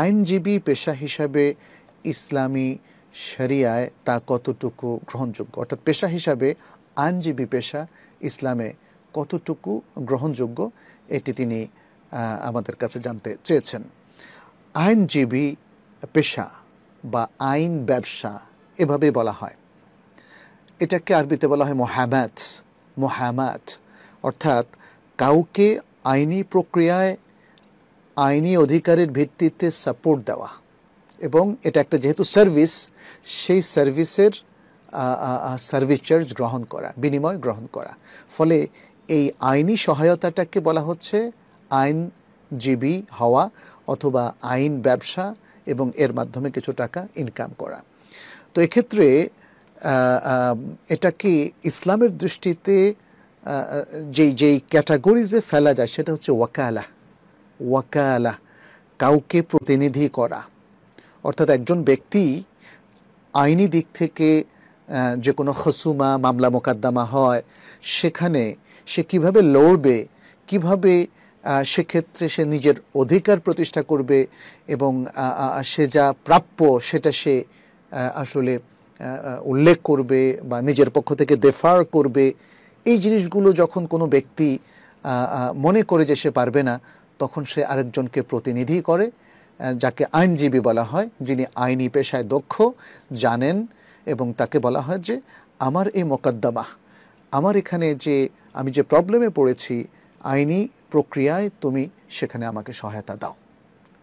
আইনজীবী পেশা হিসাবে ইসলামী শরিয়ায় তা কতটুকু গ্রহণযোগ্য অর্থাৎ পেশা হিসাবে আইনজীবী পেশা ইসলামে কতটুকু গ্রহণযোগ্য এটি তিনি আমাদের কাছে জানতে চেয়েছেন আইনজীবী পেশা বা আইন ব্যবসা এভাবে বলা হয় এটাকে আরবিতে বলা হয় মোহাম্যাথস মোহামাত অর্থাৎ কাউকে আইনি প্রক্রিয়ায় আইনি অধিকারের ভিত্তিতে সাপোর্ট দেওয়া এবং এটা একটা যেহেতু সার্ভিস সেই সার্ভিসের সার্ভিস চার্জ গ্রহণ করা বিনিময় গ্রহণ করা ফলে এই আইনি সহায়তাটাকে বলা হচ্ছে আইনজীবী হওয়া অথবা আইন ব্যবসা এবং এর মাধ্যমে কিছু টাকা ইনকাম করা তো এক্ষেত্রে এটাকে ইসলামের দৃষ্টিতে যেই যেই ক্যাটাগরিজে ফেলা যায় সেটা হচ্ছে ওয়াকালা ওয়াকালা কাউকে প্রতিনিধি করা অর্থাৎ একজন ব্যক্তি আইনি দিক থেকে যে কোনো খসুমা মামলা মোকদ্দমা হয় সেখানে সে কিভাবে লড়বে কিভাবে সেক্ষেত্রে সে নিজের অধিকার প্রতিষ্ঠা করবে এবং সে যা প্রাপ্য সেটা সে আসলে উল্লেখ করবে বা নিজের পক্ষ থেকে দেফার করবে এই জিনিসগুলো যখন কোনো ব্যক্তি মনে করে যে সে পারবে না তখন সে আরেকজনকে প্রতিনিধি করে যাকে আইনজীবী বলা হয় যিনি আইনি পেশায় দক্ষ জানেন এবং তাকে বলা হয় যে আমার এই মোকদ্দমা আমার এখানে যে আমি যে প্রবলেমে পড়েছি আইনি প্রক্রিয়ায় তুমি সেখানে আমাকে সহায়তা দাও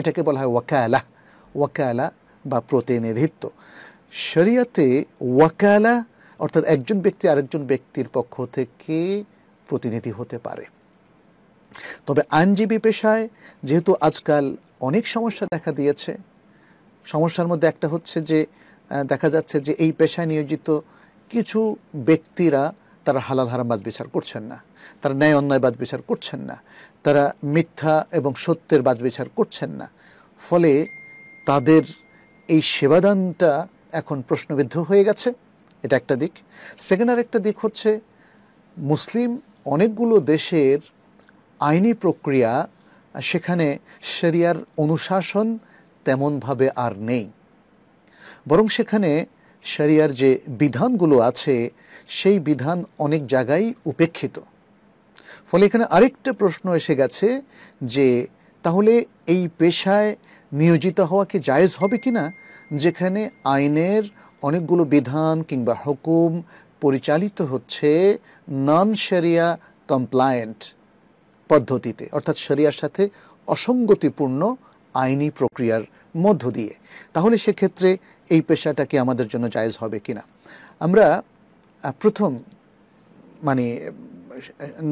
এটাকে বলা হয় ওয়াকায়লা ওয়াকায়লা বা প্রতিনিধিত্ব শরিয়াতে ওয়াকালা অর্থাৎ একজন ব্যক্তি আরেকজন ব্যক্তির পক্ষ থেকে প্রতিনিধি হতে পারে তবে আইনজীবী পেশায় যেহেতু আজকাল অনেক সমস্যা দেখা দিয়েছে সমস্যার মধ্যে একটা হচ্ছে যে দেখা যাচ্ছে যে এই পেশায় নিয়োজিত কিছু ব্যক্তিরা তারা হালাল হারাম বাদ বিচার করছেন না তারা ন্যায় অন্যায় বাদ বিচার করছেন না তারা মিথ্যা এবং সত্যের বাদ বিচার করছেন না ফলে তাদের এই সেবাদানটা এখন প্রশ্নবিদ্ধ হয়ে গেছে এটা একটা দিক সেকেন্ড আর একটা দিক হচ্ছে মুসলিম অনেকগুলো দেশের আইনি প্রক্রিয়া সেখানে সেরিয়ার অনুশাসন তেমনভাবে আর নেই বরং সেখানে সেরিয়ার যে বিধানগুলো আছে সেই বিধান অনেক জায়গায় উপেক্ষিত ফলে এখানে আরেকটা প্রশ্ন এসে গেছে যে তাহলে এই পেশায় নিয়োজিত হওয়া কি জায়েজ হবে কি না যেখানে আইনের অনেকগুলো বিধান কিংবা হুকুম পরিচালিত হচ্ছে নন সেরিয়া কমপ্লায়েন্ট পদ্ধতিতে অর্থাৎ শরিয়ার সাথে অসঙ্গতিপূর্ণ আইনি প্রক্রিয়ার মধ্য দিয়ে তাহলে সেক্ষেত্রে এই পেশাটাকে আমাদের জন্য জায়জ হবে কিনা আমরা প্রথম মানে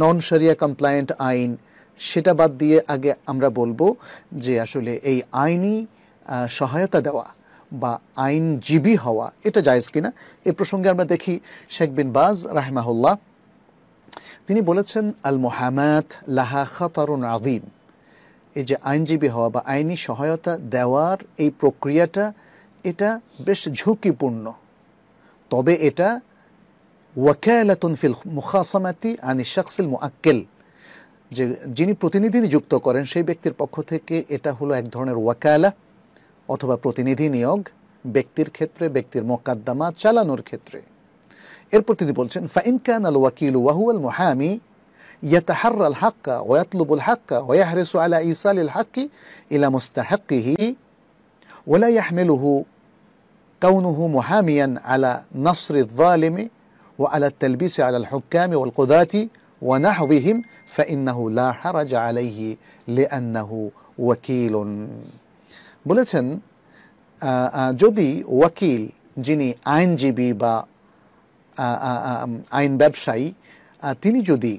নন শরিয়া কমপ্লায়েন্ট আইন সেটা বাদ দিয়ে আগে আমরা বলবো যে আসলে এই আইনি সহায়তা দেওয়া বা আইনজীবী হওয়া এটা জায়েজ কিনা এ প্রসঙ্গে আমরা দেখি শেখ বিন বাজ রাহেমাহুল্লাহ তিনি বলেছেন আল মোহামাত লাহা খাতারুন আদিম এই যে আইনজীবী হওয়া বা আইনি সহায়তা দেওয়ার এই প্রক্রিয়াটা এটা বেশ ঝুঁকিপূর্ণ তবে এটা ওয়াকালাতুন ফিল মুখাসামাতি আনি শাকসিল মুআক্কেল যে যিনি প্রতিনিধি নিযুক্ত করেন সেই ব্যক্তির পক্ষ থেকে এটা হলো এক ধরনের ওয়াকায়ালা অথবা প্রতিনিধি নিয়োগ ব্যক্তির ক্ষেত্রে ব্যক্তির মোকদ্দমা চালানোর ক্ষেত্রে এরপর তিনি বলছেন ফাইন কান আল ওয়াকিল ওয়াহুয়াল يتحرى الحق ويطلب الحق ويحرص على إيصال الحق إلى مستحقه ولا يحمله كونه محاميا على نصر الظالم وعلى التلبيس على الحكام والقضاة ونحوهم فإنه لا حرج عليه لأنه وكيل বলেছেন যদি ওয়াকিল যিনি আইনজীবী বা আইন ব্যবসায়ী তিনি যদি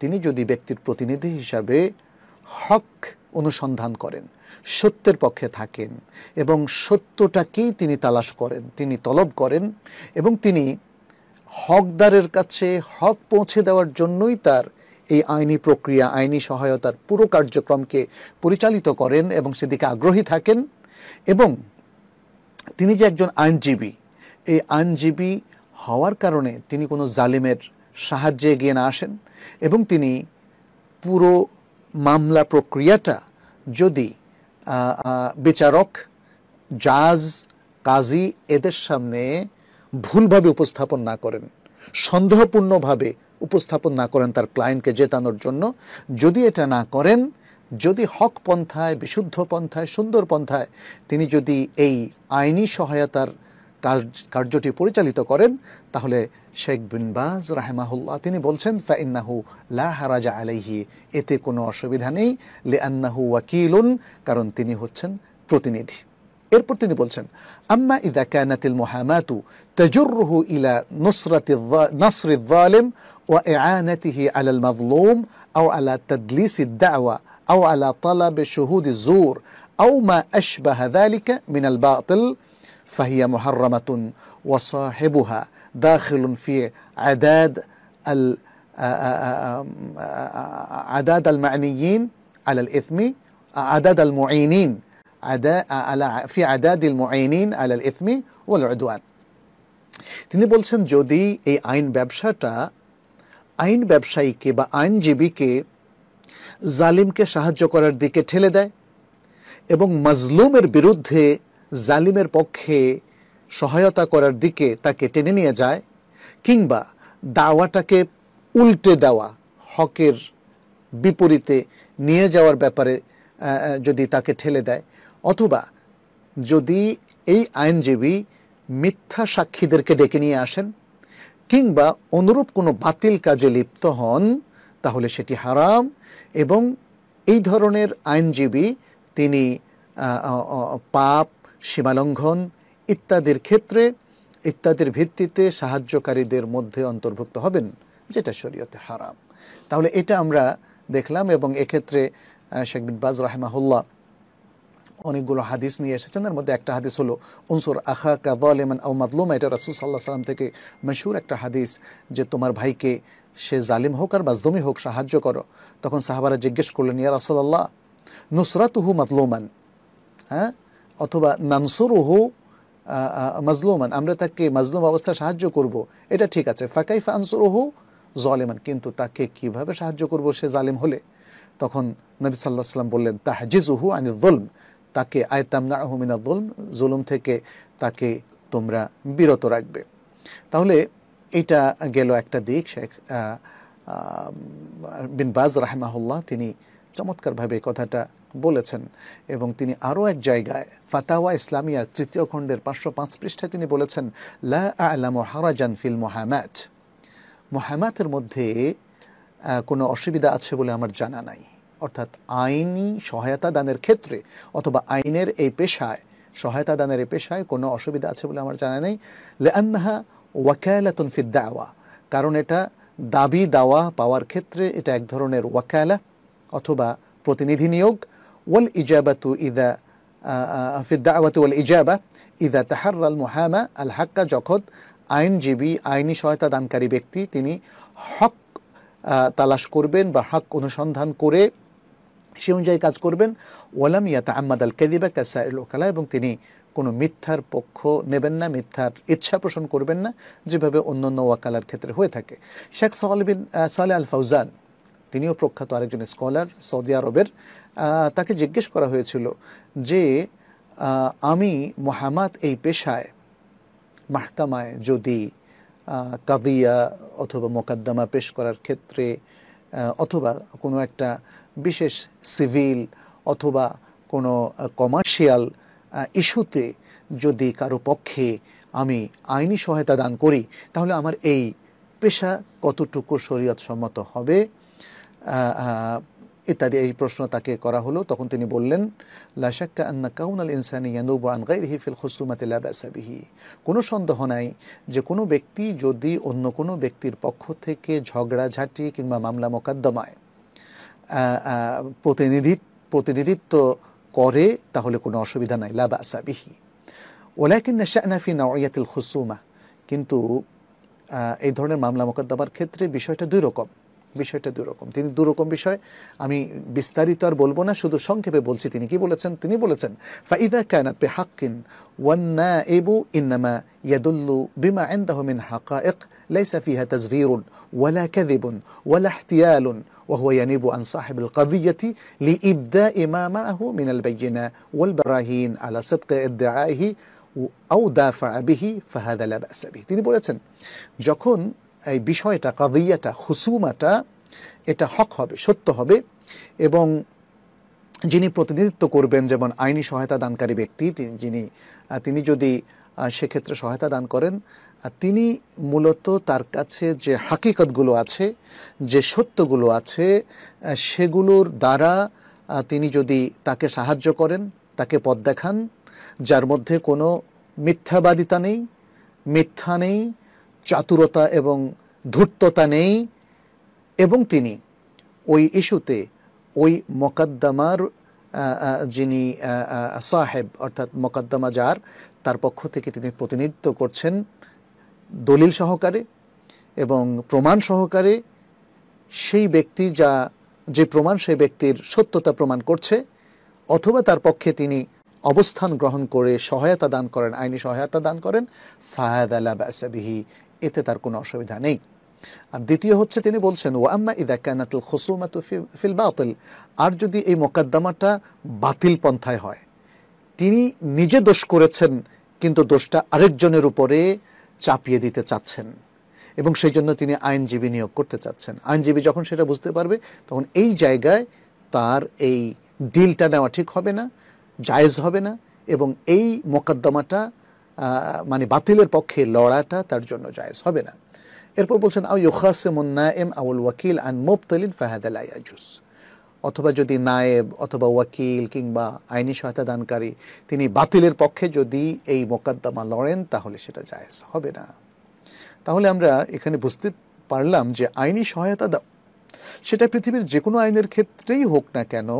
তিনি যদি ব্যক্তির প্রতিনিধি হিসাবে হক অনুসন্ধান করেন সত্যের পক্ষে থাকেন এবং সত্যটাকেই তিনি তালাশ করেন তিনি তলব করেন এবং তিনি হকদারের কাছে হক পৌঁছে দেওয়ার জন্যই তার এই আইনি প্রক্রিয়া আইনি সহায়তার পুরো কার্যক্রমকে পরিচালিত করেন এবং সেদিকে আগ্রহী থাকেন এবং তিনি যে একজন আইনজীবী এই আইনজীবী হওয়ার কারণে তিনি কোনো জালিমের সাহায্যে এগিয়ে না আসেন এবং তিনি পুরো মামলা প্রক্রিয়াটা যদি বিচারক জাজ কাজী এদের সামনে ভুলভাবে উপস্থাপন না করেন সন্দেহপূর্ণভাবে উপস্থাপন না করেন তার ক্লায়েন্টকে জেতানোর জন্য যদি এটা না করেন যদি হক পন্থায় বিশুদ্ধ পন্থায় সুন্দর পন্থায় তিনি যদি এই আইনি সহায়তার কাজ কার্যটি পরিচালিত করেন তাহলে শেখ বিনবাজ রাহেমাহুল্লাহ তিনি বলছেন ফাইন্নাহু লা হারাজা আলাইহি এতে কোনো অসুবিধা নেই লে আন্নাহু ওয়াকিলুন কারণ তিনি হচ্ছেন প্রতিনিধি এরপর তিনি বলছেন আম্মা ইদা কানাতিল মোহামাতু তাজুরুহু ইলা নসরাতি নাসরি জালিম وإعانته على المظلوم أو على تدليس الدعوة أو على طلب شهود الزور أو ما أشبه ذلك من الباطل فهي محرمة وصاحبها داخل في عداد عداد المعنيين على الإثم عداد المعينين على في عداد المعينين على الإثم والعدوان تنبول বলছেন جودي اي اين ব্যবসাটা আইন ব্যবসায়ীকে বা আইনজীবীকে জালিমকে সাহায্য করার দিকে ঠেলে দেয় এবং মজলুমের বিরুদ্ধে জালিমের পক্ষে সহায়তা করার দিকে তাকে টেনে নিয়ে যায় কিংবা দাওয়াটাকে উল্টে দেওয়া হকের বিপরীতে নিয়ে যাওয়ার ব্যাপারে যদি তাকে ঠেলে দেয় অথবা যদি এই আইনজীবী মিথ্যা সাক্ষীদেরকে ডেকে নিয়ে আসেন কিংবা অনুরূপ কোনো বাতিল কাজে লিপ্ত হন তাহলে সেটি হারাম এবং এই ধরনের আইনজীবী তিনি পাপ সীমালঙ্ঘন ইত্যাদির ক্ষেত্রে ইত্যাদির ভিত্তিতে সাহায্যকারীদের মধ্যে অন্তর্ভুক্ত হবেন যেটা শরীয়তে হারাম তাহলে এটা আমরা দেখলাম এবং এক্ষেত্রে শেখ বিনবাজ রাহেমাহুল্লাহ অনেকগুলো হাদিস নিয়ে এসেছেন এর মধ্যে একটা হাদিস হলো উনসুর আখা কাদলেমান আউ মাদলুমা এটা রাসুল সাল্লাহ সাল্লাম থেকে মেশুর একটা হাদিস যে তোমার ভাইকে সে জালিম হোক আর বাজদমি হোক সাহায্য করো তখন সাহাবারা জিজ্ঞেস করলেন ইয়া রাসুল্লাহ উহু মাদলুমান হ্যাঁ অথবা নানসুরুহু মাজলুমান আমরা তাকে মাজলুম অবস্থায় সাহায্য করব এটা ঠিক আছে ফাকাইফা আনসুরুহু জলেমান কিন্তু তাকে কিভাবে সাহায্য করব সে জালিম হলে তখন নবী সাল্লাহ সাল্লাম বললেন আনি জলম তাকে আয়তামনা আহমিনা জুলম জুলুম থেকে তাকে তোমরা বিরত রাখবে তাহলে এটা গেল একটা দিক শেখ বিন বাজ রাহমাহুল্লাহ তিনি চমৎকারভাবে কথাটা বলেছেন এবং তিনি আরও এক জায়গায় ফাতাওয়া ইসলামিয়ার তৃতীয় খণ্ডের পাঁচশো পাঁচ পৃষ্ঠায় তিনি বলেছেন লা আলাম হারাজান ফিল মোহাম্যাট মোহাম্যাতের মধ্যে কোনো অসুবিধা আছে বলে আমার জানা নাই অর্থাৎ আইনি সহায়তা দানের ক্ষেত্রে অথবা আইনের এই পেশায় সহায়তা দানের এই পেশায় কোনো অসুবিধা আছে বলে আমার জানা নেই লেআন্নাহা ওয়াকায়ালাতুন ফির দাওয়া কারণ এটা দাবি দাওয়া পাওয়ার ক্ষেত্রে এটা এক ধরনের ওয়াকায়ালা অথবা প্রতিনিধি নিয়োগ ওয়াল ইজাবাতু ইদা ফিদ দাওয়াতু ওয়াল ইজাবা ইদা আল মোহামা আল হাক্কা যখন আইনজীবী আইনি সহায়তা দানকারী ব্যক্তি তিনি হক তালাশ করবেন বা হক অনুসন্ধান করে সে অনুযায়ী কাজ করবেন ওয়ালাম ইয়াত আহমাদ আল কেদিবা কাসাইল ওকালা এবং তিনি কোনো মিথ্যার পক্ষ নেবেন না মিথ্যার ইচ্ছা পোষণ করবেন না যেভাবে অন্য অন্য ওয়াকালার ক্ষেত্রে হয়ে থাকে শেখ সাহলবিন সালে আল ফাউজান তিনিও প্রখ্যাত আরেকজন স্কলার সৌদি আরবের তাকে জিজ্ঞেস করা হয়েছিল যে আমি মোহাম্মদ এই পেশায় মাহকামায় যদি কাদিয়া অথবা মোকাদ্দমা পেশ করার ক্ষেত্রে অথবা কোনো একটা বিশেষ সিভিল অথবা কোনো কমার্শিয়াল ইস্যুতে যদি কারো পক্ষে আমি আইনি সহায়তা দান করি তাহলে আমার এই পেশা কতটুকু সম্মত হবে ইত্যাদি এই প্রশ্ন তাকে করা হলো তখন তিনি বললেন লাশাক্কা আন্না ইনসানি ইয়ানুবু আন গাইরিহি ফিল খুসুমাতি কোনো সন্দেহ নাই যে কোনো ব্যক্তি যদি অন্য কোনো ব্যক্তির পক্ষ থেকে ঝগড়াঝাটি কিংবা মামলা মোকদ্দমায় প্রতিনিধিত্ব প্রতিনিধিত্ব করে তাহলে কোনো অসুবিধা নাই লা বাসা বিহি ওলাকিন নেশানা ফি নাওয়াতিল খুসুমা কিন্তু এই ধরনের মামলা মোকদ্দমার ক্ষেত্রে বিষয়টা দুই রকম বিষয়টা দুই রকম তিনি দুই রকম বিষয় আমি বিস্তারিত আর বলবো না শুধু সংক্ষেপে বলছি তিনি কি বলেছেন তিনি বলেছেন ফাইদা কায়নাত বে হাক্কিন ওয়ান্না এবু ইন্নামা ইয়াদুল্লু বিমা আন্দাহ মিন হাকায়েক লাইসা ফিহা তাজরিরুন ওয়ালা কাযিবুন ওয়ালা ইহতিয়ালুন وهو ينيب عن صاحب القضية لإبداء ما معه من البينة والبراهين على صدق ادعائه أو دافع به فهذا لا بأس به তিনি বলেছেন যখন এই বিষয়টা কাদিয়াটা খুসুমাটা এটা হক হবে সত্য হবে এবং যিনি প্রতিনিধিত্ব করবেন যেমন আইনি সহায়তা দানকারী ব্যক্তি যিনি তিনি যদি সেক্ষেত্রে সহায়তা দান করেন তিনি মূলত তার কাছে যে হাকিকতগুলো আছে যে সত্যগুলো আছে সেগুলোর দ্বারা তিনি যদি তাকে সাহায্য করেন তাকে পদ দেখান যার মধ্যে কোনো মিথ্যাবাদিতা নেই মিথ্যা নেই চাতুরতা এবং ধূর্ততা নেই এবং তিনি ওই ইস্যুতে ওই মকদ্দমার যিনি সাহেব অর্থাৎ মকদ্দমা যার তার পক্ষ থেকে তিনি প্রতিনিধিত্ব করছেন দলিল সহকারে এবং প্রমাণ সহকারে সেই ব্যক্তি যা যে প্রমাণ সেই ব্যক্তির সত্যতা প্রমাণ করছে অথবা তার পক্ষে তিনি অবস্থান গ্রহণ করে সহায়তা দান করেন আইনি সহায়তা দান করেন ফায়াদ আলা বাসাবিহি এতে তার কোনো অসুবিধা নেই আর দ্বিতীয় হচ্ছে তিনি বলছেন ও আম্মা ইদা কানাতুল খসুমাতু ফিল বাতিল আর যদি এই মোকদ্দমাটা বাতিল পন্থায় হয় তিনি নিজে দোষ করেছেন কিন্তু দোষটা আরেকজনের উপরে চাপিয়ে দিতে চাচ্ছেন এবং সেই জন্য তিনি আইনজীবী নিয়োগ করতে চাচ্ছেন আইনজীবী যখন সেটা বুঝতে পারবে তখন এই জায়গায় তার এই ডিলটা নেওয়া ঠিক হবে না জায়েজ হবে না এবং এই মোকদ্দমাটা মানে বাতিলের পক্ষে লড়াটা তার জন্য জায়েজ হবে না এরপর বলছেন আউ ইউখাসে মুন্না এম আউল ওয়াকিল আন মোবতলিন ফাহাদ আয়াজুস অথবা যদি নায়েব অথবা ওয়াকিল কিংবা আইনি সহায়তা দানকারী তিনি বাতিলের পক্ষে যদি এই মোকদ্দমা লড়েন তাহলে সেটা জায়েজ হবে না তাহলে আমরা এখানে বুঝতে পারলাম যে আইনি সহায়তা দাও সেটা পৃথিবীর যে কোনো আইনের ক্ষেত্রেই হোক না কেন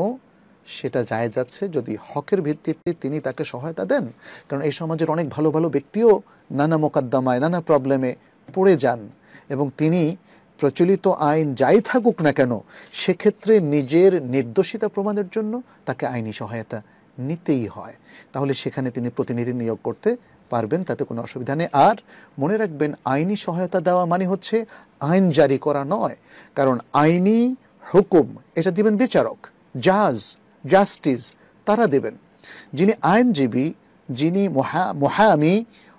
সেটা যায় যাচ্ছে যদি হকের ভিত্তিতে তিনি তাকে সহায়তা দেন কারণ এই সমাজের অনেক ভালো ভালো ব্যক্তিও নানা মোকদ্দমায় নানা প্রবলেমে পড়ে যান এবং তিনি প্রচলিত আইন যাই থাকুক না কেন সেক্ষেত্রে নিজের নির্দোষিতা প্রমাণের জন্য তাকে আইনি সহায়তা নিতেই হয় তাহলে সেখানে তিনি প্রতিনিধি নিয়োগ করতে পারবেন তাতে কোনো অসুবিধা নেই আর মনে রাখবেন আইনি সহায়তা দেওয়া মানে হচ্ছে আইন জারি করা নয় কারণ আইনি হুকুম এটা দিবেন বিচারক জাজ জাস্টিস তারা দেবেন যিনি আইনজীবী যিনি মহা মহামি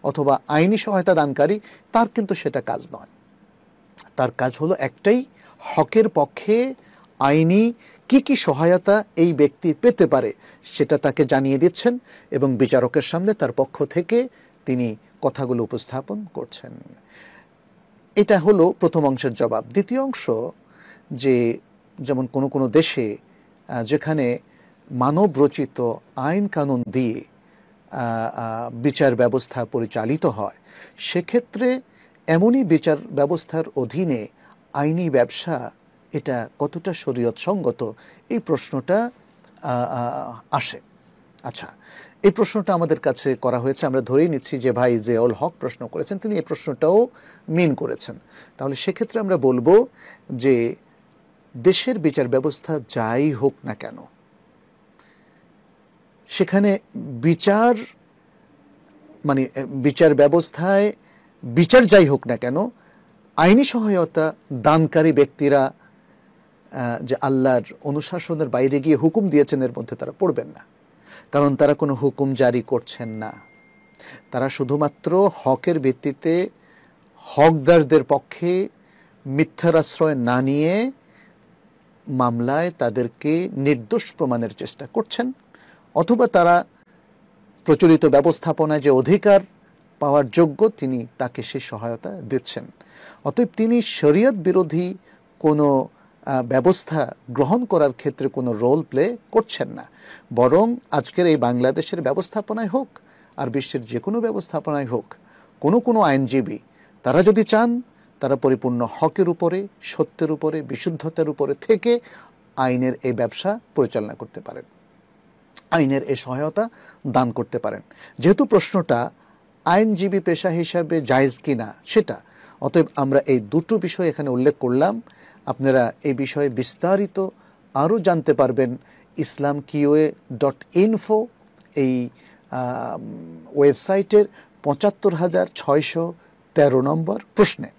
অথবা আইনি সহায়তা দানকারী তার কিন্তু সেটা কাজ নয় তার কাজ হলো একটাই হকের পক্ষে আইনি কি কি সহায়তা এই ব্যক্তি পেতে পারে সেটা তাকে জানিয়ে দিচ্ছেন এবং বিচারকের সামনে তার পক্ষ থেকে তিনি কথাগুলো উপস্থাপন করছেন এটা হলো প্রথম অংশের জবাব দ্বিতীয় অংশ যে যেমন কোনো কোনো দেশে যেখানে মানব রচিত আইন কানুন দিয়ে বিচার ব্যবস্থা পরিচালিত হয় সেক্ষেত্রে এমনই বিচার ব্যবস্থার অধীনে আইনি ব্যবসা এটা কতটা শরীয়ত সঙ্গত এই প্রশ্নটা আসে আচ্ছা এই প্রশ্নটা আমাদের কাছে করা হয়েছে আমরা ধরেই নিচ্ছি যে ভাই যে অল হক প্রশ্ন করেছেন তিনি এই প্রশ্নটাও মিন করেছেন তাহলে সেক্ষেত্রে আমরা বলবো যে দেশের বিচার ব্যবস্থা যাই হোক না কেন সেখানে বিচার মানে বিচার ব্যবস্থায় বিচার যাই হোক না কেন আইনি সহায়তা দানকারী ব্যক্তিরা যে আল্লাহর অনুশাসনের বাইরে গিয়ে হুকুম দিয়েছেন এর মধ্যে তারা পড়বেন না কারণ তারা কোনো হুকুম জারি করছেন না তারা শুধুমাত্র হকের ভিত্তিতে হকদারদের পক্ষে মিথ্যার আশ্রয় না নিয়ে মামলায় তাদেরকে নির্দোষ প্রমাণের চেষ্টা করছেন অথবা তারা প্রচলিত ব্যবস্থাপনায় যে অধিকার পাওয়ার যোগ্য তিনি তাকে সে সহায়তা দিচ্ছেন অতএব তিনি শরীয়ত বিরোধী কোনো ব্যবস্থা গ্রহণ করার ক্ষেত্রে কোনো রোল প্লে করছেন না বরং আজকের এই বাংলাদেশের ব্যবস্থাপনায় হোক আর বিশ্বের যে কোনো ব্যবস্থাপনায় হোক কোনো কোনো আইনজীবী তারা যদি চান তারা পরিপূর্ণ হকের উপরে সত্যের উপরে বিশুদ্ধতার উপরে থেকে আইনের এই ব্যবসা পরিচালনা করতে পারেন আইনের এই সহায়তা দান করতে পারেন যেহেতু প্রশ্নটা আইনজীবী পেশা হিসাবে জায়জ কি না সেটা অতএব আমরা এই দুটো বিষয় এখানে উল্লেখ করলাম আপনারা এই বিষয়ে বিস্তারিত আরও জানতে পারবেন ইসলাম কিওয়ে ডট ইনফো এই ওয়েবসাইটের পঁচাত্তর হাজার ছয়শো তেরো নম্বর প্রশ্নে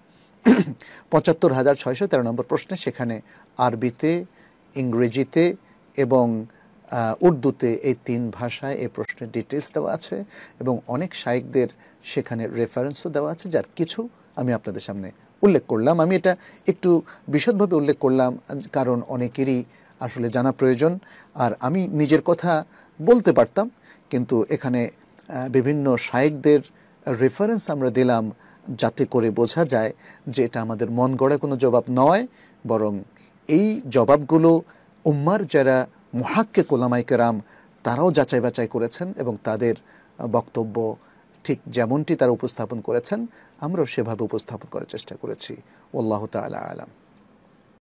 পঁচাত্তর হাজার ছয়শো তেরো নম্বর প্রশ্নে সেখানে আরবিতে ইংরেজিতে এবং উর্দুতে এই তিন ভাষায় এই প্রশ্নের ডিটেলস দেওয়া আছে এবং অনেক সাহিকদের সেখানে রেফারেন্সও দেওয়া আছে যার কিছু আমি আপনাদের সামনে উল্লেখ করলাম আমি এটা একটু বিশদভাবে উল্লেখ করলাম কারণ অনেকেরই আসলে জানা প্রয়োজন আর আমি নিজের কথা বলতে পারতাম কিন্তু এখানে বিভিন্ন সাহিকদের রেফারেন্স আমরা দিলাম যাতে করে বোঝা যায় যে এটা আমাদের মন গড়া কোনো জবাব নয় বরং এই জবাবগুলো উম্মার যারা মুহাক্কে কোলামাইকেরাম তারাও যাচাই বাছাই করেছেন এবং তাদের বক্তব্য ঠিক যেমনটি তারা উপস্থাপন করেছেন আমরাও সেভাবে উপস্থাপন করার চেষ্টা করেছি আল্লাহ তালা আলাম